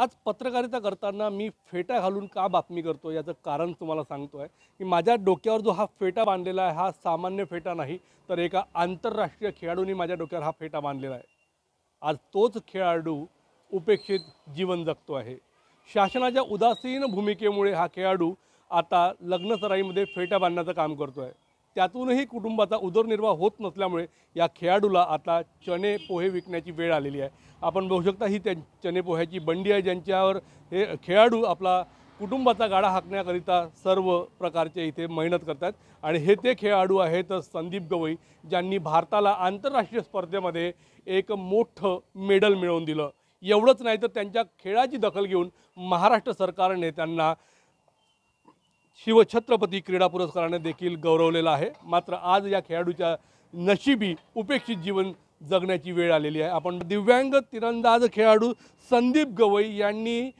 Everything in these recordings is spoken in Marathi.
आज पत्रकारिता करताना मी फेटा घालून का बातमी करतो याचं कारण तुम्हाला सांगतो आहे की माझ्या डोक्यावर जो हा फेटा बांधलेला आहे हा सामान्य फेटा नाही तर एका आंतरराष्ट्रीय खेळाडूंनी माझ्या डोक्यावर हा फेटा बांधलेला आहे आज तोच खेळाडू उपेक्षित जीवन जगतो आहे शासनाच्या उदासीन भूमिकेमुळे हा खेळाडू आता लग्नसराईमध्ये फेटा बांधण्याचं काम करतो आहे त्यातूनही कुटुंबाचा उदरनिर्वाह होत नसल्यामुळे या खेळाडूला आता चणे पोहे विकण्याची वेळ आलेली आहे आपण बघू शकता ही त्यां चणे पोह्याची बंडी आहे ज्यांच्यावर हे खेळाडू आपला कुटुंबाचा गाडा हाकण्याकरिता सर्व प्रकारचे इथे मेहनत करतात आणि हे ते खेळाडू आहेत संदीप गवई ज्यांनी भारताला आंतरराष्ट्रीय स्पर्धेमध्ये एक मोठं मेडल मिळवून दिलं एवढंच नाही तर त्यांच्या खेळाची दखल घेऊन महाराष्ट्र सरकारने त्यांना शिवछत्रपती क्रीडा पुरस्काराने देखील गौरवलेला आहे मात्र आज या खेळाडूच्या नशिबी उपेक्षित जीवन जगण्याची वेळ आलेली आहे आपण दिव्यांग तिरंदाज खेळाडू संदीप गवई यांनी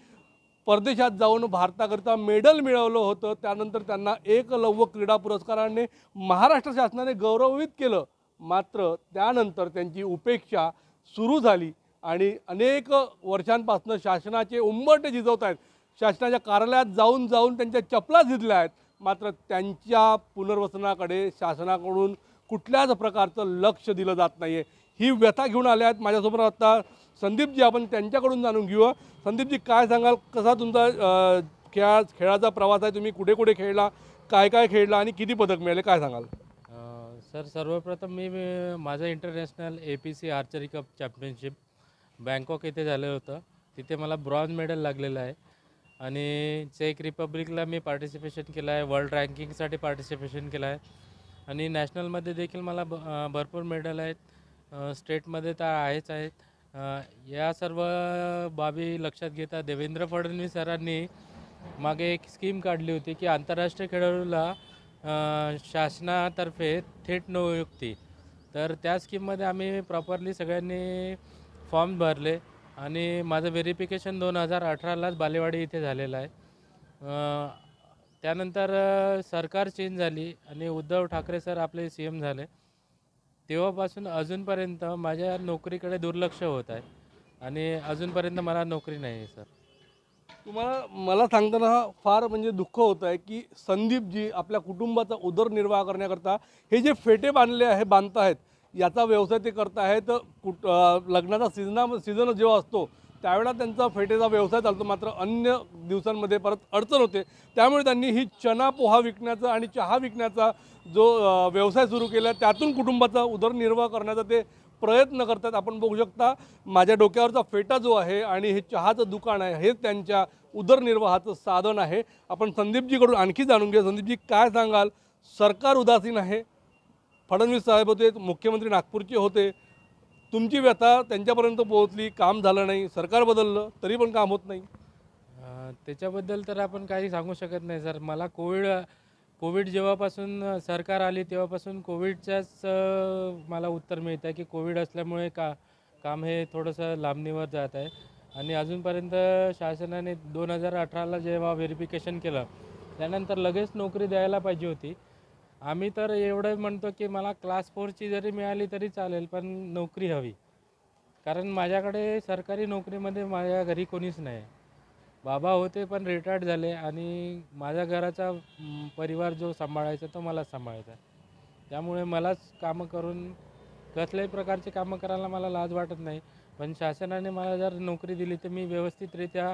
परदेशात जाऊन भारताकरिता मेडल मिळवलं होतं त्यानंतर त्यांना एकलव्य क्रीडा पुरस्काराने महाराष्ट्र शासनाने गौरवित केलं मात्र त्यानंतर त्यांची उपेक्षा सुरू झाली आणि अनेक वर्षांपासून शासनाचे उंबरटे झिजवत आहेत शासनाच्या कार्यालयात जाऊन जाऊन त्यांच्या चपला झिजल्या आहेत मात्र त्यांच्या पुनर्वसनाकडे शासनाकडून कुठल्याच प्रकारचं लक्ष दिलं जात नाही आहे ही व्यथा घेऊन आल्या आहेत माझ्यासोबत आता संदीपजी आपण त्यांच्याकडून जाणून घेऊ संदीपजी काय सांगाल कसा तुमचा खेळा खेळाचा प्रवास आहे तुम्ही कुठे कुठे खेळला काय काय खेळला आणि किती पदक मिळाले काय सांगाल सर सर्वप्रथम मी माझं international A P C archery cup championship Bangkok येथे झालं होतं तिथे मला ब्रॉन्झ मेडल लागलेलं आहे आणि चेक रिपब्लिकला मी पार्टिसिपेशन केलं आहे वर्ल्ड रँकिंगसाठी पार्टिसिपेशन केलं आहे आणि नॅशनलमध्ये देखील मला भरपूर मेडल आहेत स्टेटमध्ये तर आहेच आहेत या सर्व बाबी लक्षात घेता देवेंद्र फडणवीस सरांनी मागे एक स्कीम काढली होती की आंतरराष्ट्रीय खेळाडूला शासनातर्फे थेट नवयुक्ती तर त्या स्कीममध्ये आम्ही प्रॉपरली सगळ्यांनी फॉर्म भरले आणि माझं व्हेरिफिकेशन दोन हजार अठरालाच बालेवाडी इथे झालेलं आहे त्यानंतर सरकार चेंज झाली आणि उद्धव ठाकरे सर आपले सी एम झाले तेव्हापासून अजूनपर्यंत माझ्या नोकरीकडे दुर्लक्ष होत आहे आणि अजूनपर्यंत मला नोकरी नाही आहे सर तुम्हाला मला सांगताना फार म्हणजे दुःख होत आहे की संदीपजी आपल्या कुटुंबाचा उदरनिर्वाह करण्याकरता हे जे फेटे बांधले आहे बांधत आहेत याचा व्यवसाय ते करत आहेत कुट लग्नाचा सीझना सीझन जेव्हा असतो त्यावेळेला त्यांचा फेटेचा व्यवसाय चालतो मात्र अन्य दिवसांमध्ये परत अडचण होते त्यामुळे त्यांनी ही चना पोहा विकण्याचा आणि चहा विकण्याचा जो व्यवसाय सुरू केला त्यातून कुटुंबाचा उदरनिर्वाह करण्याचा ते प्रयत्न करतात आपण बघू शकता माझ्या डोक्यावरचा फेटा जो आहे आणि हे चहाचं दुकान आहे हे त्यांच्या उदरनिर्वाहाचं साधन आहे आपण संदीपजीकडून आणखी जाणून घेऊ संदीपजी काय सांगाल सरकार उदासीन आहे फडणवीस साहेब होते मुख्यमंत्री नागपूरचे होते तुमची व्यथा त्यांच्यापर्यंत पोहोचली काम झालं नाही सरकार बदललं तरी पण काम होत नाही त्याच्याबद्दल तर आपण काही सांगू शकत नाही सर मला कोविड कोविड जेव्हापासून सरकार आली तेव्हापासून कोविडच्याच मला उत्तर मिळत आहे की कोविड असल्यामुळे का काम हे थोडंसं लांबणीवर जात आहे आणि अजूनपर्यंत शासनाने दोन हजार अठराला जेव्हा व्हेरिफिकेशन केलं त्यानंतर लगेच नोकरी द्यायला पाहिजे होती आम्ही तर एवढं म्हणतो की मला क्लास फोरची जरी मिळाली तरी चालेल पण नोकरी हवी कारण माझ्याकडे सरकारी नोकरीमध्ये माझ्या घरी कोणीच नाही बाबा होते पण रिटायर्ड झाले आणि माझ्या घराचा परिवार जो सांभाळायचा तो मला सांभाळायचा त्यामुळे मलाच कामं करून कसल्याही प्रकारचे कामं करायला मला लाज वाटत नाही पण शासनाने मला जर नोकरी दिली तर मी व्यवस्थितरित्या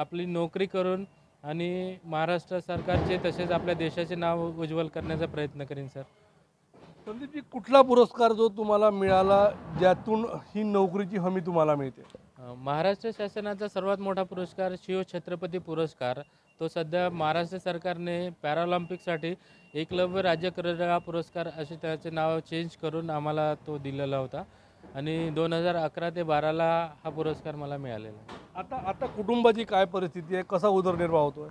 आपली नोकरी करून आणि महाराष्ट्र सरकारचे तसेच आपल्या देशाचे नाव उज्ज्वल करण्याचा प्रयत्न करीन सर संदीपजी कुठला पुरस्कार जो तुम्हाला मिळाला ज्यातून ही नोकरीची हमी तुम्हाला मिळते महाराष्ट्र शासनाचा सर्वात मोठा पुरस्कार शिव छत्रपती पुरस्कार तो सध्या महाराष्ट्र सरकारने पॅराऑलिम्पिकसाठी एकलव्य राज्य क्रीडा पुरस्कार असे त्याचे नाव चेंज करून आम्हाला तो दिलेला होता आणि दोन हजार अकरा ते बाराला हा पुरस्कार मला मिळालेला आता आता कुटुंबाची काय परिस्थिती आहे कसा उदरनिर्वाह होतो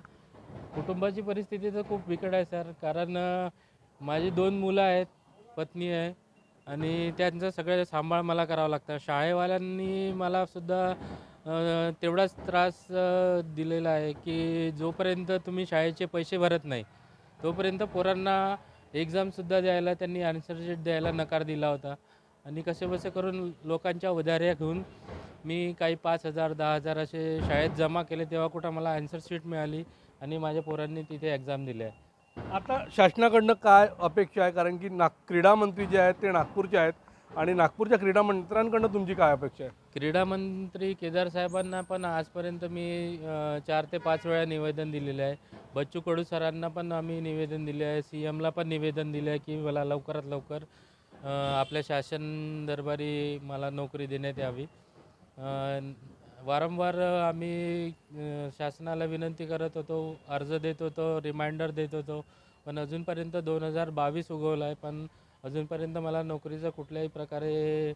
कुटुंबाची परिस्थिती तर खूप बिकट आहे सर कारण माझी दोन मुलं आहेत पत्नी आहे आणि त्यांचा सगळं सांभाळ मला करावा लागतं शाळेवाल्यांनी मला सुद्धा तेवढाच त्रास दिलेला आहे की जोपर्यंत तुम्ही शाळेचे पैसे भरत नाही तोपर्यंत पोरांना एक्झामसुद्धा द्यायला त्यांनी आन्सरशीट द्यायला नकार दिला होता आणि कसे बसे करून लोकांच्या उधाऱ्या घेऊन मी काही पाच हजार दहा हजार असे शाळेत जमा केले तेव्हा कुठं मला ॲन्सर शीट मिळाली आणि माझ्या पोरांनी तिथे एक्झाम दिल्या आता शासनाकडनं काय अपेक्षा आहे कारण की नाग क्रीडा मंत्री जे आहेत ते नागपूरचे आहेत आणि नागपूरच्या क्रीडा मंत्र्यांकडनं तुमची काय अपेक्षा आहे क्रीडा मंत्री केदार साहेबांना पण आजपर्यंत मी चार ते पाच वेळा निवेदन दिलेलं आहे बच्चू कडू सरांना पण आम्ही निवेदन दिले आहे सी एमला पण निवेदन दिलं आहे की मला लवकरात लवकर आपल्या शासन दरबारी मला नोकरी देण्यात यावी वारंवार आम्ही शासनाला विनंती करत होतो अर्ज देत होतो रिमाइंडर देत होतो पण अजूनपर्यंत दोन हजार बावीस उगवला आहे पण अजूनपर्यंत मला नोकरीचं कुठल्याही प्रकारे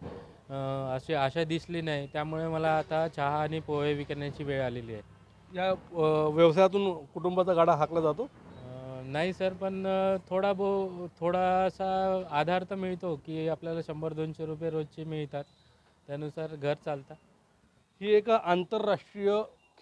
अशी आशा दिसली नाही त्यामुळे मला आता चहा आणि पोहे विकण्याची वेळ आलेली आहे या व्यवसायातून कुटुंबाचा गाडा हाकला जातो नाही सर पण थोडा बो थोडासा आधार तर मिळतो की आपल्याला शंभर दोनशे रुपये रोजचे मिळतात त्यानुसार घर चालतात ही एक आंतरराष्ट्रीय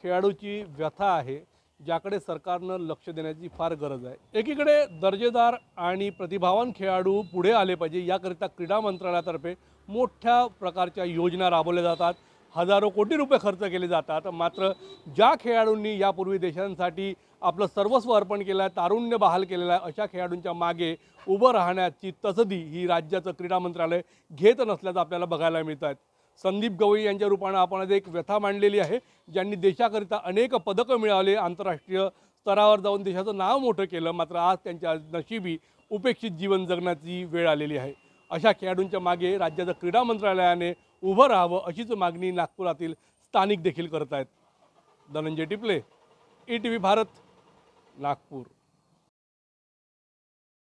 खेळाडूची व्यथा आहे ज्याकडे सरकारनं लक्ष देण्याची फार गरज आहे एकीकडे दर्जेदार आणि प्रतिभावान खेळाडू पुढे आले पाहिजे याकरिता क्रीडा मंत्रालयातर्फे मोठ्या प्रकारच्या योजना राबवल्या जातात हजारो कोटी रुपये खर्च केले जातात मात्र ज्या खेळाडूंनी यापूर्वी देशांसाठी आपलं सर्वस्व अर्पण केलं आहे तारुण्य बहाल केलेलं आहे अशा खेळाडूंच्या मागे उभं राहण्याची तसदी ही राज्याचं क्रीडा मंत्रालय घेत नसल्याचं आपल्याला बघायला मिळत आहेत संदीप गवई यांच्या रूपानं आपण आज एक व्यथा मांडलेली आहे ज्यांनी देशाकरिता अनेक पदकं मिळाले आंतरराष्ट्रीय स्तरावर जाऊन देशाचं नाव मोठं केलं मात्र आज त्यांच्या नशिबी उपेक्षित जीवन जगण्याची वेळ आलेली आहे अशा खेळाडूंच्या मागे राज्याचं क्रीडा मंत्रालयाने उभं राहावं अशीच मागणी नागपुरातील स्थानिक देखील करत आहेत Dhananjay Tiple E T V Bharat Nagpur